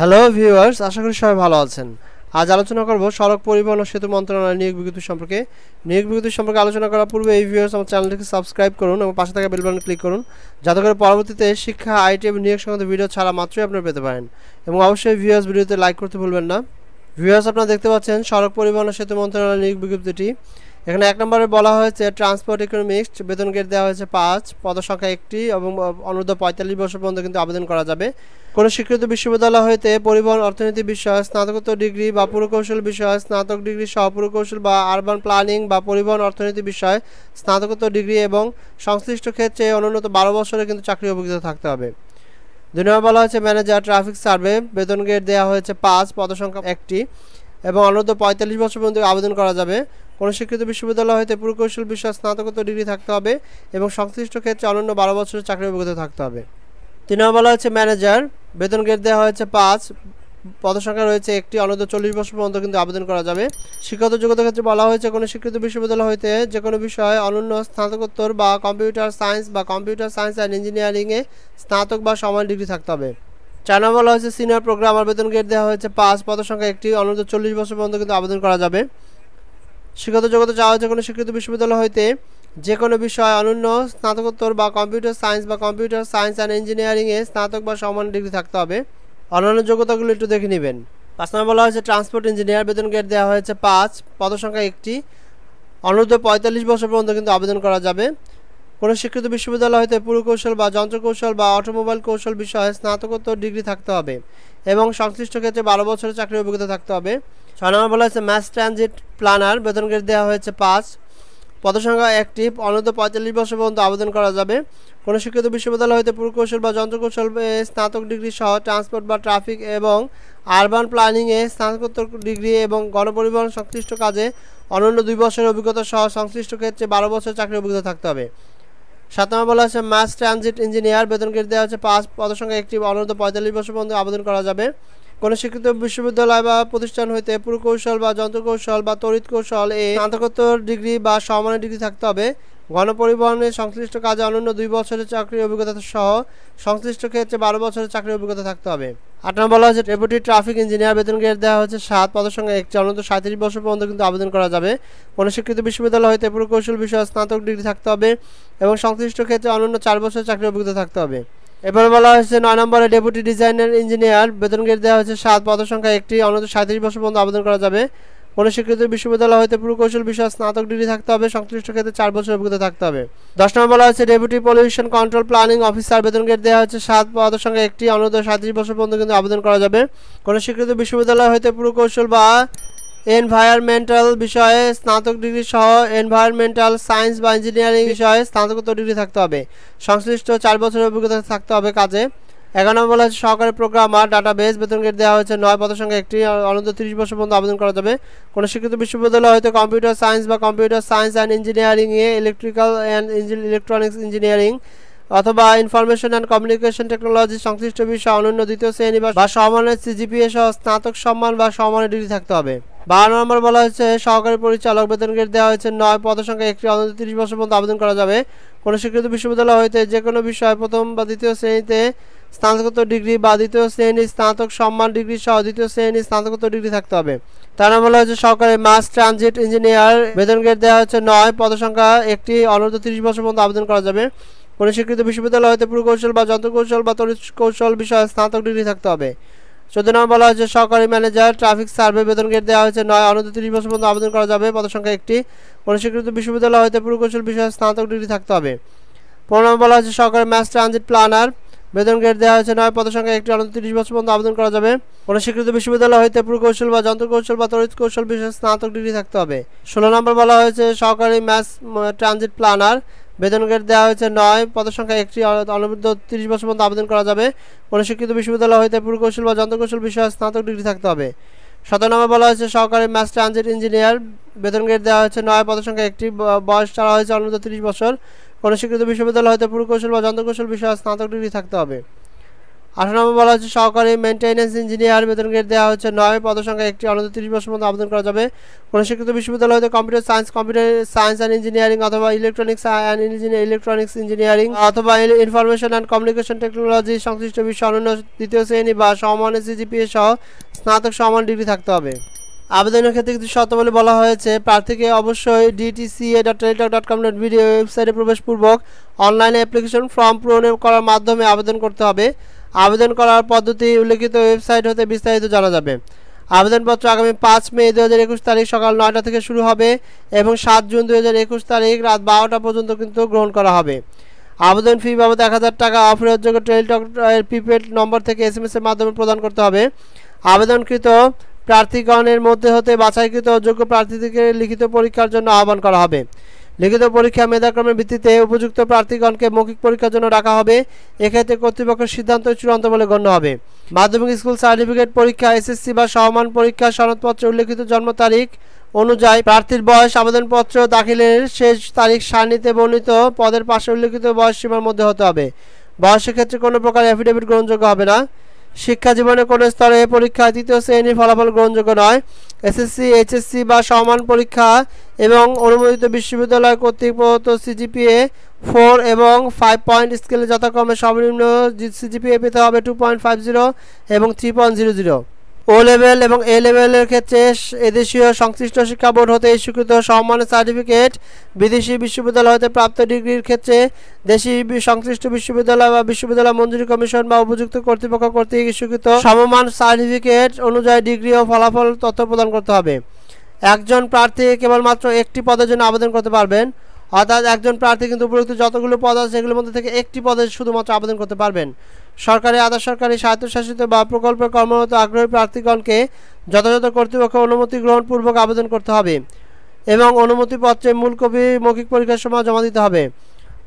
hello viewers আশা করি সবাই ভালো আছেন আজ আলোচনা করব সড়ক পরিবহন ও সেতু মন্ত্রণালয়ের নিয়োগ বিজ্ঞপ্তি সম্পর্কে নিয়োগ বিজ্ঞপ্তি সম্পর্কে আলোচনা করার পূর্বে এই ভিউয়ার্স আমার চ্যানেলটিকে সাবস্ক্রাইব করুন এবং পাশে থাকা বেলবান ক্লিক করুন যাতে করে পরবর্তীতে শিক্ষা আইটি এবং নিয়োগ সংক্রান্ত ভিডিও ছাড়া মাত্রই আপনারা পেতে পারেন এবং অবশ্যই ভিউয়ার্স ভিডিওতে লাইক করতে ভুলবেন না ভিউয়ার্স আপনারা দেখতে পাচ্ছেন সড়ক পরিবহন ও সেতু মন্ত্রণালয়ের নিয়োগ বিজ্ঞপ্তিটি এখানে এক নম্বরে বলা হয়েছে ট্রান্সপোর্ট ইকোনমিক্স বেতন গেট দেওয়া হয়েছে পাঁচ পদসংখ্যা একটি এবং অনুরোধ পঁয়তাল্লিশ বছর পর্যন্ত কিন্তু আবেদন করা যাবে কোনো স্বীকৃত বিশ্ববিদ্যালয় হইতে পরিবহন অর্থনীতি বিষয়ে স্নাতকোত্তর ডিগ্রি বা পুরকৌশল বিষয়ে স্নাতক ডিগ্রি সহ পুরকৌশল বা আরবান প্ল্যানিং বা পরিবহন অর্থনীতি বিষয়ে স্নাতকোত্তর ডিগ্রি এবং সংশ্লিষ্ট ক্ষেত্রে অনুন্নত বারো বছরে কিন্তু চাকরি অভিজ্ঞতা থাকতে হবে দুই নম্বর বলা হয়েছে ম্যানেজার ট্রাফিক সার্ভে বেতন গেট দেওয়া হয়েছে পাঁচ পদসংখ্যা একটি এবং অনুরোধ পঁয়তাল্লিশ বছর পর্যন্ত আবেদন করা যাবে শিক্ষিত বিশ্ববিদ্যালয় হতে প্রকৌশল বিষয়ে স্নাতকোত্তর ডিগ্রি থাকতে হবে এবং সংশ্লিষ্ট ক্ষেত্রে অনন্য বারো বছরের চাকরি অভিজ্ঞতা থাকতে হবে তিন নম্বর বলা হয়েছে ম্যানেজার বেতন গেট দেওয়া হয়েছে পাঁচ পদসংখ্যা রয়েছে একটি অনন্ত চল্লিশ বছর পর্যন্ত কিন্তু আবেদন করা যাবে শিক্ষাগত যোগ্যতার ক্ষেত্রে বলা হয়েছে কোনো শিক্ষিত বিশ্ববিদ্যালয় হইতে যে কোনো বিষয়ে অনন্য স্নাতকোত্তর বা কম্পিউটার সায়েন্স বা কম্পিউটার সায়েন্স অ্যান্ড ইঞ্জিনিয়ারিংয়ে স্নাতক বা সমান ডিগ্রি থাকতে হবে চায়না বলা হয়েছে সিনিয়র আর বেতন গেট দেওয়া হয়েছে পাঁচ পদসংখ্যা একটি অনন্ত চল্লিশ বছর পর্যন্ত কিন্তু আবেদন করা যাবে শিক্ষাগত জগতে চাওয়া যে কোনো শিক্ষিত বিশ্ববিদ্যালয় হইতে যে কোনো বিষয় অনন্য স্নাতকোত্তর বা কম্পিউটার সায়েন্স বা কম্পিউটার সায়েন্স অ্যান্ড ইঞ্জিনিয়ারিংয়ে স্নাতক বা সমান ডিগ্রি থাকতে হবে অন্যান্য যোগ্যতাগুলো একটু দেখে নেবেন পাঁচ নম্বর বলা হয়েছে ট্রান্সপোর্ট ইঞ্জিনিয়ার বেতন গেট দেওয়া হয়েছে পাঁচ পদসংখ্যা একটি অনুরোধ পঁয়তাল্লিশ বছর পর্যন্ত কিন্তু আবেদন করা যাবে কোনো শিক্ষিত বিশ্ববিদ্যালয় হইতে পুরকৌশল বা যন্ত্রকৌশল বা অটোমোবাইল কৌশল বিষয়ে স্নাতকোত্তর ডিগ্রি থাকতে হবে এবং সংশ্লিষ্ট ক্ষেত্রে বারো বছরের চাকরির অভিজ্ঞতা থাকতে হবে ছয় নম্বর বলা হয়েছে ম্যাস ট্রানজিট প্ল্যানার বেতন দেওয়া হয়েছে পাঁচ পদসংখ্যা একটি অনন্ত পঁয়তাল্লিশ বছর পর্যন্ত আবেদন করা যাবে কোনো শিক্ষিত বিশ্ববিদ্যালয় হতে পুরকৌশল বা যন্ত্রকৌশল স্নাতক ডিগ্রি সহ ট্রান্সপোর্ট বা ট্রাফিক এবং আরবান প্ল্যানিংয়ে স্নাতকোত্তর ডিগ্রি এবং গণপরিবহন সংশ্লিষ্ট কাজে অনন্য দুই বছরের অভিজ্ঞতা সহ সংশ্লিষ্ট ক্ষেত্রে বারো বছর চাকরির অভিজ্ঞতা থাকতে হবে সাত নম্বর বলা হয়েছে ম্যাস ট্রানজিট ইঞ্জিনিয়ার বেতন দেওয়া হচ্ছে পাঁচ পদসংখ্যা একটি অনন্ত পঁয়তাল্লিশ বছর পর্যন্ত আবেদন করা যাবে কোনো স্বীকৃত বিশ্ববিদ্যালয় বা প্রতিষ্ঠান হইতে পুরকৌশল বা যন্ত্রকৌশল বা তড়িৎ কৌশল এ স্নাতকোত্তর ডিগ্রি বা সমানের ডিগ্রি থাকতে হবে গণপরিবহনে সংশ্লিষ্ট কাজে অনন্য দুই বছরের চাকরির অভিজ্ঞতা সহ সংশ্লিষ্ট ক্ষেত্রে বারো বছরের চাকরির অভিজ্ঞতা থাকতে হবে আট নম্বর বলা হয়েছে ডেপুটি ট্রাফিক ইঞ্জিনিয়ার বেতন গেট দেওয়া হচ্ছে সাত পদের সঙ্গে একটি অনন্ত সাঁত্রিশ বছর পর্যন্ত কিন্তু আবেদন করা যাবে কোনো স্বীকৃত বিশ্ববিদ্যালয় হইতে পুরকৌশল বিষয়ে স্নাতক ডিগ্রি থাকতে হবে এবং সংশ্লিষ্ট ক্ষেত্রে অনন্য চার বছরের চাকরির অভিজ্ঞতা থাকতে হবে এরপর বলা হয়েছে নয় নম্বরে ডেপুটি ডিজাইনার ইঞ্জিনিয়ার বেতন গেট দেওয়া হয়েছে সাত পদসংখ্যা একটি অনন্ত সাঁত্রিশ বছর পর্যন্ত আবেদন করা যাবে কোনো বিশ্ববিদ্যালয় হতে পুরকৌশল বিষয়ে স্নাতক ডিগ্রি থাকতে হবে সংশ্লিষ্ট ক্ষেত্রে চার বছর অভিজ্ঞতা থাকতে হবে দশ নম্বর বলা হয়েছে deputy pollution control planning officer বেতন গেট দেওয়া হয়েছে সাত পদ সংখ্যা একটি অনূর্ধ্ব সাঁত্রিশ বছর পর্যন্ত কিন্তু আবেদন করা যাবে কোনো স্বীকৃত বিশ্ববিদ্যালয় হতে পুরকৌশল বা এনভায়রনমেন্টাল বিষয়ে স্নাতক ডিগ্রি সহ এনভায়রনমেন্টাল সায়েন্স বা ইঞ্জিনিয়ারিং বিষয়ে স্নাতকোত্তর ডিগ্রি থাকতে হবে সংশ্লিষ্ট চার বছরের অভিজ্ঞতা থাকতে হবে কাজে এগারো নম্বর বলা প্রোগ্রাম সহকারী প্রোগ্রামার ডাটাবেস বেতন গেট দেওয়া হয়েছে নয় পদের সঙ্গে একটি অনন্ত তিরিশ বছর পর্যন্ত আবেদন করা যাবে কোনো স্বীকৃত বিশ্ববিদ্যালয় হয়তো কম্পিউটার সায়েন্স বা কম্পিউটার সায়েন্স অ্যান্ড ইঞ্জিনিয়ারিংয়ে ইলেকট্রিক্যাল অ্যান্ড ইলেকট্রনিক্স ইঞ্জিনিয়ারিং অথবা ইনফরমেশন অ্যান্ড কমিউনিকেশন টেকনোলজি সংশ্লিষ্ট বিষয়ে অনন্য দ্বিতীয় শ্রেণী বা সমানের সিজিপিএ সহ স্নাতক সম্মান বা সমানের ডিগ্রি থাকতে হবে বারো নম্বর বলা হয়েছে সহকারী পরিচালক বেতন গেট দেওয়া হয়েছে নয় পদসংখ্যা একটি অন্তত তিরিশ বছর পর্যন্ত আবেদন করা যাবে কোনো স্বীকৃত বিশ্ববিদ্যালয় হইতে যে কোনো বিষয়ে প্রথম বা দ্বিতীয় শ্রেণীতে স্নাতকোত্তর ডিগ্রি বা দ্বিতীয় শ্রেণীর স্নাতক সম্মান ডিগ্রি সহ দ্বিতীয় শ্রেণীর স্নাতকোত্তর ডিগ্রি থাকতে হবে তার নাম বলা হয়েছে সহকারী মাস ট্রানজিট ইঞ্জিনিয়ার বেতন গেট দেওয়া হচ্ছে নয় পদসংখ্যা একটি অনন্ত তিরিশ বছর পর্যন্ত আবেদন করা যাবে কোনো স্বীকৃত বিশ্ববিদ্যালয় হতে পুরকৌশল বা যন্ত্রকৌশল বা তরিত কৌশল বিষয়ে স্নাতক ডিগ্রি থাকতে হবে চোদ্দ নম্বর বলা হয়েছে সহকারী ম্যানেজার ট্রাফিক সার্ভে বেতন গেট দেওয়া হয়েছে নয় অনন্ত তিরিশ বছর পর্যন্ত আবেদন করা যাবে পদসংখ্যা একটি অনুস্বীকৃত বিশ্ববিদ্যালয় হয়তো পুরকৌশল বিষয়ে স্নাতক ডিগ্রি থাকতে হবে পনেরো নম্বর বলা হয়েছে সহকারী ম্যাচ ট্রানজিট প্ল্যানার বেতন গেট দেওয়া হয়েছে নয় পদসংখ্যা একটি অনন্ত তিরিশ বছর পর্যন্ত আবেদন করা যাবে অনুস্বীকৃত বিশ্ববিদ্যালয় হয়তো পুরকৌশল বা যন্ত্রকৌশল বা তরিত কৌশল বিষয়ে স্নাতক ডিগ্রি থাকতে হবে ষোলো নম্বর বলা হয়েছে সহকারী ম্যাচ ট্রানজিট প্ল্যানার বেতন গ্রেড দেওয়া হয়েছে নয় পদসংখ্যা একটি অনবৃদ্ধ তিরিশ বছর পর্যন্ত আবেদন করা যাবে কোনো শিক্ষিত বিশ্ববিদ্যালয় হইতে পুরকৌশল বা যন্ত্রকৌশল বিষয়ে স্নাতক ডিগ্রি থাকতে হবে শতনামে বলা হয়েছে সহকারী ম্যাথ ট্রানজিট ইঞ্জিনিয়ার বেতন গ্রেড দেওয়া হয়েছে নয় পদসংখ্যা একটি বয়স ছাড়া হয়েছে অনবৃদ্ধ তিরিশ বছর কোনো শিক্ষিত বিশ্ববিদ্যালয় হইতে পুরকৌশল বা যন্ত্রকৌশল বিষয়ে স্নাতক ডিগ্রি থাকতে হবে আঠারো নম্বর বলা হচ্ছে সহকারী মেনটেন্যান্স ইঞ্জিনিয়ার বেতন গ্রেড দেওয়া হচ্ছে নয় পদসংখ্যা একটি অনন্ত তিরিশ বছর মধ্যে আবেদন করা যাবে কোনো শিক্ষিত বিশ্ববিদ্যালয় হয়তো computer science computer science and engineering অথবা electronics and engineer electronics engineering অথবা ইনফরমেশন অ্যান্ড কমিউনিকেশন টেকনোলজি সংশ্লিষ্ট বিশ্ব অনন্য দ্বিতীয় শ্রেণী বা সমান সিজিপিএ সহ স্নাতক সমান ডিগ্রি থাকতে হবে আবেদনের ক্ষেত্রে কিছু বলে বলা হয়েছে প্রার্থীকে অবশ্যই DTCA dot Teletalk dot com dot BD ওয়েবসাইটে প্রবেশপূর্বক অনলাইনে অ্যাপ্লিকেশন ফর্ম পূরণ করার মাধ্যমে আবেদন করতে হবে আবেদন করার পদ্ধতি উল্লেখিত ওয়েবসাইট হতে বিস্তারিত জানা যাবে আবেদনপত্র আগামী পাঁচ মে দু হাজার একুশ তারিখ সকাল নয়টা থেকে শুরু হবে এবং সাত জুন দু হাজার একুশ তারিখ রাত বারোটা পর্যন্ত কিন্তু গ্রহণ করা হবে আবেদন ফি বাবদ এক হাজার টাকা অফেরতযোগ্য টেলিটক প্রিপেড নম্বর থেকে এস এম এর মাধ্যমে প্রদান করতে হবে আবেদনকৃত প্রার্থীগণের মধ্যে হতে বাছাইকৃত যোগ্য প্রার্থীদেরকে লিখিত পরীক্ষার জন্য আহ্বান করা হবে লিখিত পরীক্ষা মেধাক্রমের ভিত্তিতে উপযুক্ত প্রার্থীগণকে মৌখিক পরীক্ষার জন্য রাখা হবে এক্ষেত্রে কর্তৃপক্ষের সিদ্ধান্ত চূড়ান্ত বলে গণ্য হবে মাধ্যমিক স্কুল সার্টিফিকেট পরীক্ষা এসএসসি বা সমমান পরীক্ষা সনদপত্রে উল্লেখিত জন্ম তারিখ অনুযায়ী প্রার্থীর বয়স আবেদনপত্র দাখিলের শেষ তারিখ সারণীতে বর্ণিত পদের পাশে উল্লেখিত বয়স সীমার মধ্যে হতে হবে বয়সের ক্ষেত্রে কোনো প্রকার অ্যাফিডেভিট গ্রহণযোগ্য হবে না শিক্ষা জীবনে কোনো স্তরে পরীক্ষা তৃতীয় শ্রেণীর ফলাফল গ্রহণযোগ্য নয় এসএসসি এইচএসসি বা সমান পরীক্ষা এবং অনুমোদিত বিশ্ববিদ্যালয় কর্তৃক প্রদত্ত সিজিপিএ ফোর এবং ফাইভ পয়েন্ট স্কেলে যথাক্রমে সর্বনিম্ন সিজিপিএ পেতে হবে টু পয়েন্ট ফাইভ জিরো এবং three point zero zero O level এবং এ লেভেলের ক্ষেত্রে এদেশীয় সংশ্লিষ্ট শিক্ষা বোর্ড হতে স্বীকৃত সম্মানের সার্টিফিকেট বিদেশি বিশ্ববিদ্যালয় হতে প্রাপ্ত ডিগ্রির ক্ষেত্রে দেশি সংশ্লিষ্ট বিশ্ববিদ্যালয় বা বিশ্ববিদ্যালয় মঞ্জুরি কমিশন বা উপযুক্ত কর্তৃপক্ষ কর্তৃক স্বীকৃত সমমান সার্টিফিকেট অনুযায়ী ডিগ্রি ও ফলাফল তথ্য প্রদান করতে হবে একজন প্রার্থী কেবলমাত্র একটি পদের জন্য আবেদন করতে পারবেন অর্থাৎ একজন প্রার্থী কিন্তু উপযুক্ত যতগুলো পদ আছে সেগুলোর মধ্যে থেকে একটি পদে শুধুমাত্র আবেদন করতে পারবেন সরকারি আধা সরকারি স্বায়ত্তশাসিত বা প্রকল্পে কর্মরত আগ্রহী প্রার্থীগণকে যথাযথ কর্তৃপক্ষ অনুমতি গ্রহণপূর্বক আবেদন করতে হবে এবং অনুমতিপত্রে মূল কপি মৌখিক পরীক্ষার সময় জমা দিতে হবে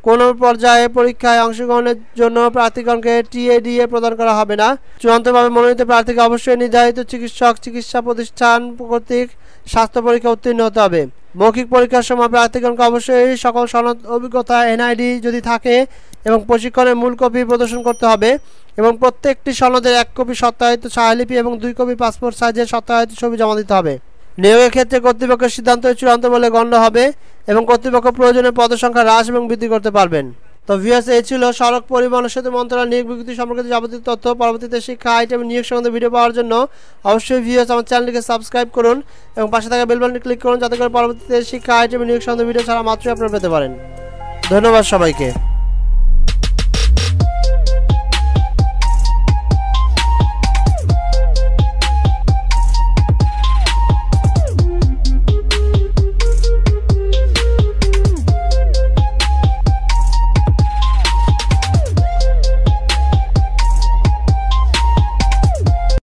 কোনো পর্যায়ে পরীক্ষায় অংশগ্রহণের জন্য প্রার্থীগণকে টিএডিএ প্রদান করা হবে না চূড়ান্তভাবে মনোনীত প্রার্থীকে অবশ্যই নির্ধারিত চিকিৎসক চিকিৎসা প্রতিষ্ঠান কর্তৃক স্বাস্থ্য পরীক্ষা উত্তীর্ণ হতে হবে মৌখিক পরীক্ষার সময় প্রার্থীগণকে অবশ্যই সকল সনদ অভিজ্ঞতা এনআইডি যদি থাকে এবং প্রশিক্ষণের মূল কপি প্রদর্শন করতে হবে এবং প্রত্যেকটি সনদের এক কপি সত্যায়িত ছায়ালিপি এবং দুই কপি পাসপোর্ট সাইজের সত্যায়িত ছবি জমা দিতে হবে নিয়োগের ক্ষেত্রে কর্তৃপক্ষের সিদ্ধান্ত চূড়ান্ত বলে গণ্য হবে এবং কর্তৃপক্ষ প্রয়োজনে পদসংখ্যা হ্রাস এবং বৃদ্ধি করতে পারবেন তো ভিউয়ার্স এই ছিল সড়ক পরিবহন সেতু মন্ত্রণালয় নিয়োগ বিজ্ঞপ্তি সম্পর্কিত যাবতীয় তথ্য পরবর্তীতে শিক্ষা আইটেম নিয়োগ সম্বন্ধে ভিডিও পাওয়ার জন্য অবশ্যই ভিউয়ার্স আমার চ্যানেলটিকে সাবস্ক্রাইব করুন এবং পাশে থাকা বেলবানটি ক্লিক করুন যাতে করে পরবর্তীতে শিক্ষা আইটেম নিয়োগ সম্বন্ধে ভিডিও ছাড়া মাত্রই আপনারা পেতে পারেন ধন্যবাদ সবাইকে